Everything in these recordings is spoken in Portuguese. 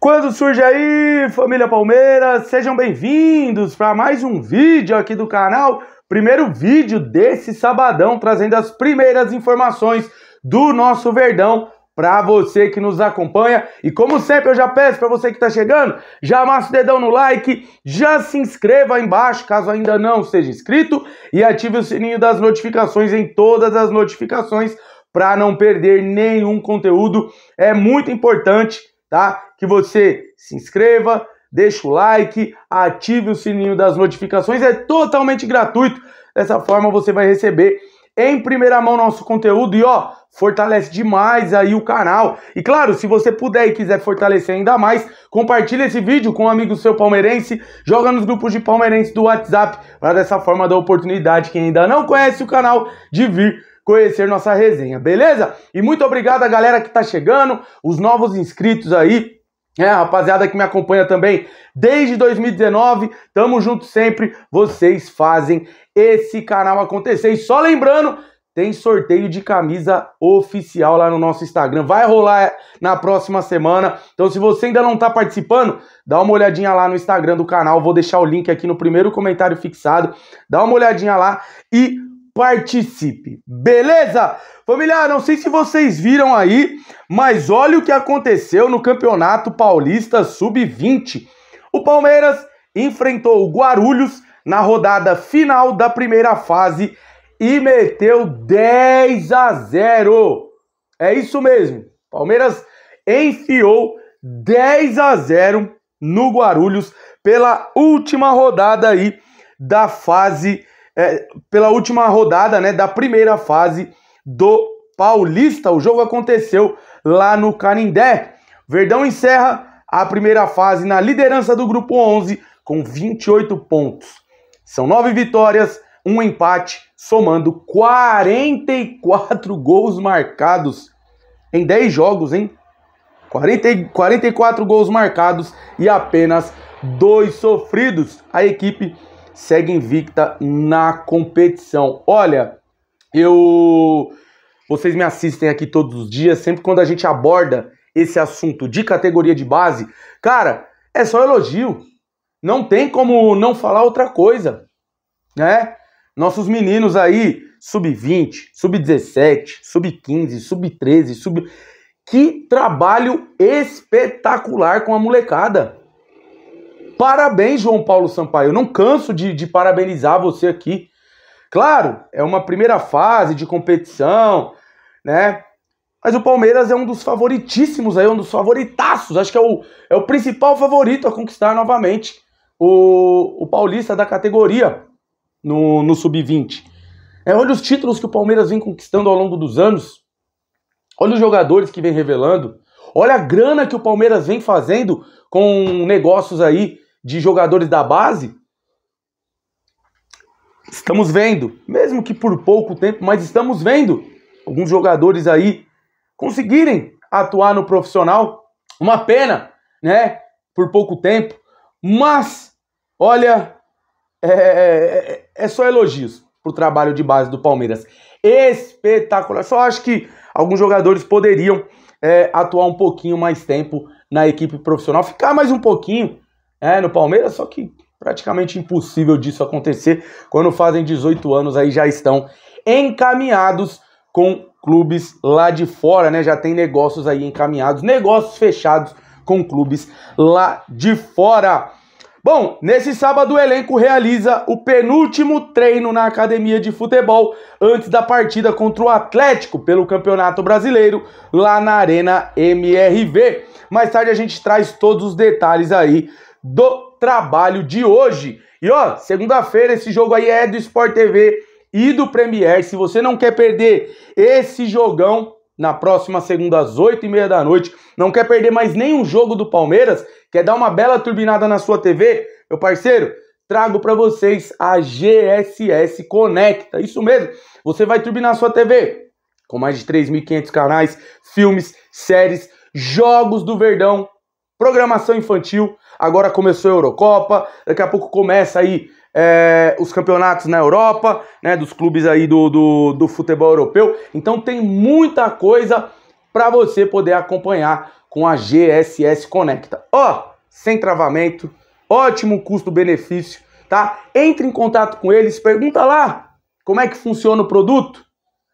Quando surge aí, família Palmeiras, sejam bem-vindos para mais um vídeo aqui do canal. Primeiro vídeo desse sabadão, trazendo as primeiras informações do nosso Verdão para você que nos acompanha. E como sempre, eu já peço para você que está chegando, já amassa o dedão no like, já se inscreva aí embaixo, caso ainda não seja inscrito, e ative o sininho das notificações em todas as notificações para não perder nenhum conteúdo. É muito importante, tá? que você se inscreva, deixe o like, ative o sininho das notificações, é totalmente gratuito. Dessa forma você vai receber em primeira mão nosso conteúdo e ó, fortalece demais aí o canal. E claro, se você puder e quiser fortalecer ainda mais, compartilha esse vídeo com um amigo seu palmeirense, joga nos grupos de palmeirenses do WhatsApp, para dessa forma dar oportunidade quem ainda não conhece o canal de vir conhecer nossa resenha, beleza? E muito obrigado a galera que tá chegando, os novos inscritos aí, é, rapaziada que me acompanha também desde 2019, tamo junto sempre. Vocês fazem esse canal acontecer. E só lembrando, tem sorteio de camisa oficial lá no nosso Instagram. Vai rolar é, na próxima semana. Então, se você ainda não tá participando, dá uma olhadinha lá no Instagram do canal. Vou deixar o link aqui no primeiro comentário fixado. Dá uma olhadinha lá e participe. Beleza? Família, não sei se vocês viram aí, mas olha o que aconteceu no Campeonato Paulista Sub-20. O Palmeiras enfrentou o Guarulhos na rodada final da primeira fase e meteu 10 a 0. É isso mesmo. Palmeiras enfiou 10 a 0 no Guarulhos pela última rodada aí da fase é, pela última rodada né, da primeira fase do Paulista. O jogo aconteceu lá no Canindé. Verdão encerra a primeira fase na liderança do grupo 11 com 28 pontos. São nove vitórias, um empate, somando 44 gols marcados em 10 jogos, hein? 40, 44 gols marcados e apenas dois sofridos. A equipe segue invicta na competição. Olha, eu vocês me assistem aqui todos os dias, sempre quando a gente aborda esse assunto de categoria de base, cara, é só elogio. Não tem como não falar outra coisa, né? Nossos meninos aí, sub-20, sub-17, sub-15, sub-13, sub. Que trabalho espetacular com a molecada. Parabéns, João Paulo Sampaio. Eu não canso de, de parabenizar você aqui. Claro, é uma primeira fase de competição, né? Mas o Palmeiras é um dos favoritíssimos aí, um dos favoritaços. Acho que é o, é o principal favorito a conquistar novamente o, o paulista da categoria no, no Sub-20. É, olha os títulos que o Palmeiras vem conquistando ao longo dos anos. Olha os jogadores que vem revelando. Olha a grana que o Palmeiras vem fazendo com negócios aí de jogadores da base, estamos vendo, mesmo que por pouco tempo, mas estamos vendo alguns jogadores aí conseguirem atuar no profissional. Uma pena, né? Por pouco tempo. Mas, olha, é, é, é só elogios pro trabalho de base do Palmeiras. Espetacular. Só acho que alguns jogadores poderiam é, atuar um pouquinho mais tempo na equipe profissional, ficar mais um pouquinho, é, no Palmeiras, só que praticamente impossível disso acontecer. Quando fazem 18 anos, aí já estão encaminhados com clubes lá de fora, né? Já tem negócios aí encaminhados, negócios fechados com clubes lá de fora. Bom, nesse sábado o elenco realiza o penúltimo treino na academia de futebol antes da partida contra o Atlético pelo Campeonato Brasileiro lá na Arena MRV. Mais tarde a gente traz todos os detalhes aí do trabalho de hoje. E ó, segunda-feira esse jogo aí é do Sport TV e do Premier. Se você não quer perder esse jogão na próxima segunda às oito e meia da noite, não quer perder mais nenhum jogo do Palmeiras, quer dar uma bela turbinada na sua TV, meu parceiro, trago para vocês a GSS Conecta. Isso mesmo, você vai turbinar sua TV com mais de 3.500 canais, filmes, séries, jogos do Verdão programação infantil. Agora começou a Eurocopa, daqui a pouco começa aí é, os campeonatos na Europa, né, dos clubes aí do, do, do futebol europeu. Então tem muita coisa para você poder acompanhar com a GSS Conecta. Ó, oh, sem travamento, ótimo custo-benefício, tá? Entre em contato com eles, pergunta lá como é que funciona o produto.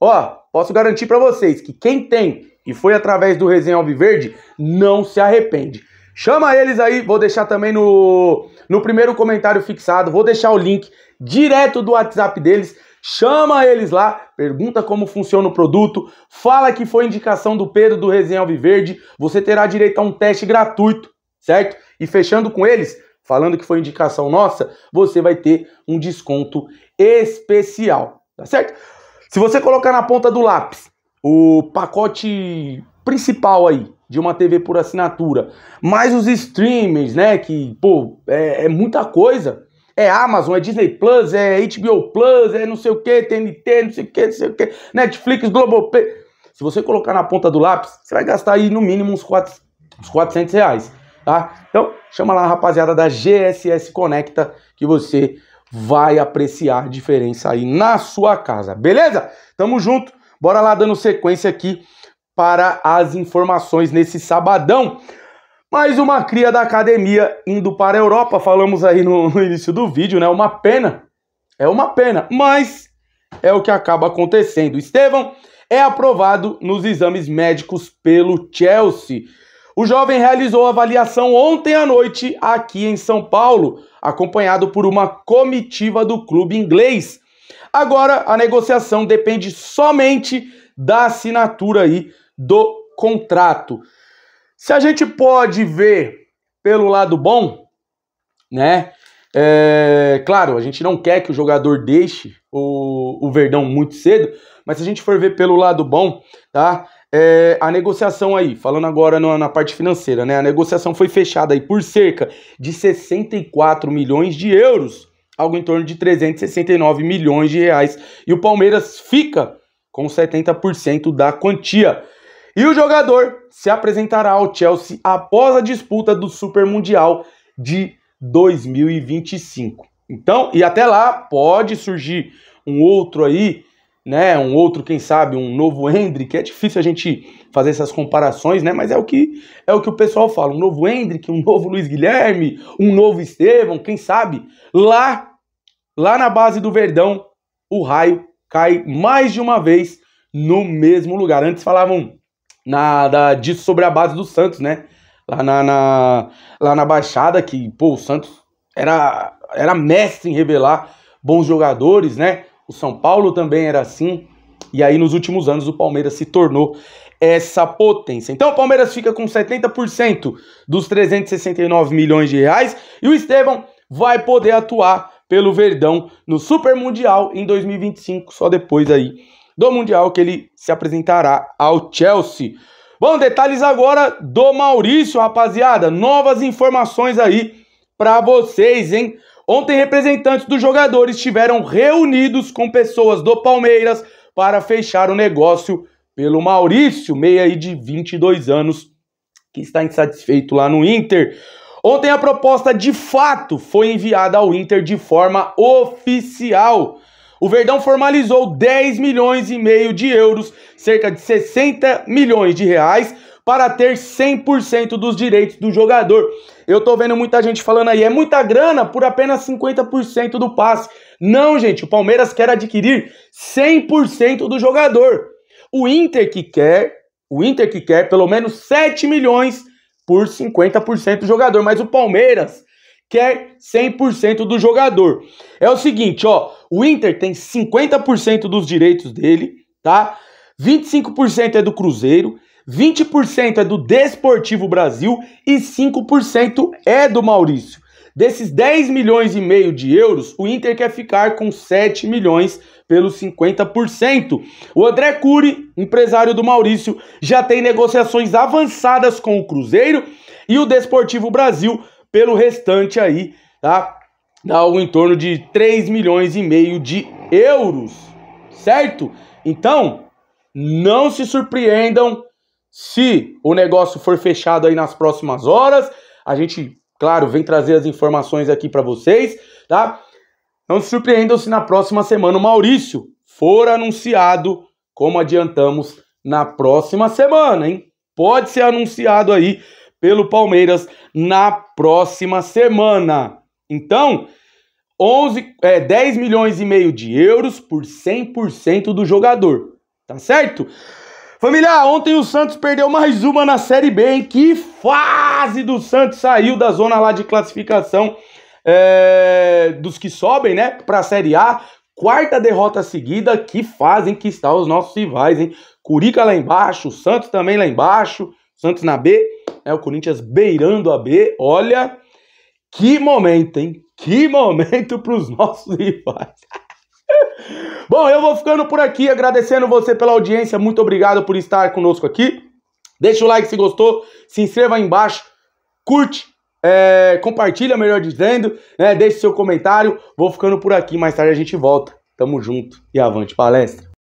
Ó, oh, posso garantir para vocês que quem tem e foi através do Resenha Alviverde, não se arrepende. Chama eles aí, vou deixar também no, no primeiro comentário fixado, vou deixar o link direto do WhatsApp deles. Chama eles lá, pergunta como funciona o produto, fala que foi indicação do Pedro do Resenha Alviverde, você terá direito a um teste gratuito, certo? E fechando com eles, falando que foi indicação nossa, você vai ter um desconto especial, tá certo? Se você colocar na ponta do lápis o pacote principal aí de uma TV por assinatura, mais os streamers, né? Que, pô, é, é muita coisa. É Amazon, é Disney Plus, é HBO Plus, é não sei o que, TNT, não sei o que, não sei o que, Netflix, Globopay. Se você colocar na ponta do lápis, você vai gastar aí no mínimo uns, quatro uns 400 reais, tá? Então, chama lá a rapaziada da GSS Conecta que você vai apreciar a diferença aí na sua casa, beleza? Tamo junto. Bora lá dando sequência aqui para as informações nesse sabadão. Mais uma cria da academia indo para a Europa, falamos aí no, no início do vídeo, né? Uma pena, é uma pena, mas é o que acaba acontecendo. Estevão é aprovado nos exames médicos pelo Chelsea. O jovem realizou avaliação ontem à noite aqui em São Paulo, acompanhado por uma comitiva do clube inglês. Agora a negociação depende somente da assinatura aí do contrato. Se a gente pode ver pelo lado bom, né? É, claro, a gente não quer que o jogador deixe o, o Verdão muito cedo, mas se a gente for ver pelo lado bom, tá? É, a negociação aí, falando agora na, na, parte financeira, né? A negociação foi fechada aí por cerca de 64 milhões de euros algo em torno de 369 milhões de reais. E o Palmeiras fica com 70% da quantia. E o jogador se apresentará ao Chelsea após a disputa do Super Mundial de 2025. Então, e até lá pode surgir um outro aí, né? Um outro, quem sabe, um novo Hendrick. É difícil a gente fazer essas comparações, né? Mas é o que é o que o pessoal fala, um novo Hendrick, um novo Luiz Guilherme, um novo Estevão, quem sabe lá lá na base do Verdão, o raio cai mais de uma vez no mesmo lugar. Antes falavam nada disso sobre a base do Santos, né? Lá na, na, lá na Baixada, que, pô, o Santos era, era mestre em revelar bons jogadores, né? O São Paulo também era assim. E aí, nos últimos anos, o Palmeiras se tornou essa potência. Então, o Palmeiras fica com 70% dos 369 milhões de reais e o Estevão vai poder atuar pelo Verdão no Super Mundial em 2025, só depois aí do Mundial que ele se apresentará ao Chelsea. Bom, detalhes agora do Maurício, rapaziada. Novas informações aí para vocês, hein? Ontem, representantes dos jogadores estiveram reunidos com pessoas do Palmeiras para fechar o negócio pelo Maurício, meia aí de 22 anos, que está insatisfeito lá no Inter. Ontem a proposta de fato foi enviada ao Inter de forma oficial. O Verdão formalizou 10 milhões e meio de euros, cerca de 60 milhões de reais, para ter 100% dos direitos do jogador. Eu tô vendo muita gente falando aí, é muita grana por apenas 50% do passe. Não, gente, o Palmeiras quer adquirir 100% do jogador. O Inter que quer, o Inter que quer pelo menos 7 milhões por 50% do jogador, mas o Palmeiras quer 100% do jogador. É o seguinte, ó, o Inter tem 50% dos direitos dele, tá? 25% é do Cruzeiro, 20% é do Desportivo Brasil e 5% é do Maurício. Desses 10 milhões e meio de euros, o Inter quer ficar com 7 milhões pelos 50%. O André Cury, empresário do Maurício, já tem negociações avançadas com o Cruzeiro e o Desportivo Brasil pelo restante aí, tá? Dá algo em torno de 3 milhões e meio de euros, certo? Então, não se surpreendam se o negócio for fechado aí nas próximas horas. A gente claro, vem trazer as informações aqui para vocês, tá? Não se surpreendam se na próxima semana o Maurício for anunciado, como adiantamos, na próxima semana, hein? Pode ser anunciado aí pelo Palmeiras na próxima semana. Então, 11, é, 10 milhões e meio de euros por 100% do jogador, tá certo? Família, ontem o Santos perdeu mais uma na Série B, hein? Que fase do Santos saiu da zona lá de classificação é, dos que sobem, né? Pra Série A. Quarta derrota seguida, que fazem que está os nossos rivais, hein? Curica lá embaixo, o Santos também lá embaixo, Santos na B, né? O Corinthians beirando a B. Olha, que momento, hein? Que momento para os nossos rivais. Bom, eu vou ficando por aqui, agradecendo você pela audiência. Muito obrigado por estar conosco aqui. Deixa o like se gostou, se inscreva aí embaixo, curte, é, compartilha, melhor dizendo, né? Deixe seu comentário. Vou ficando por aqui, mais tarde a gente volta. Tamo junto e avante palestra.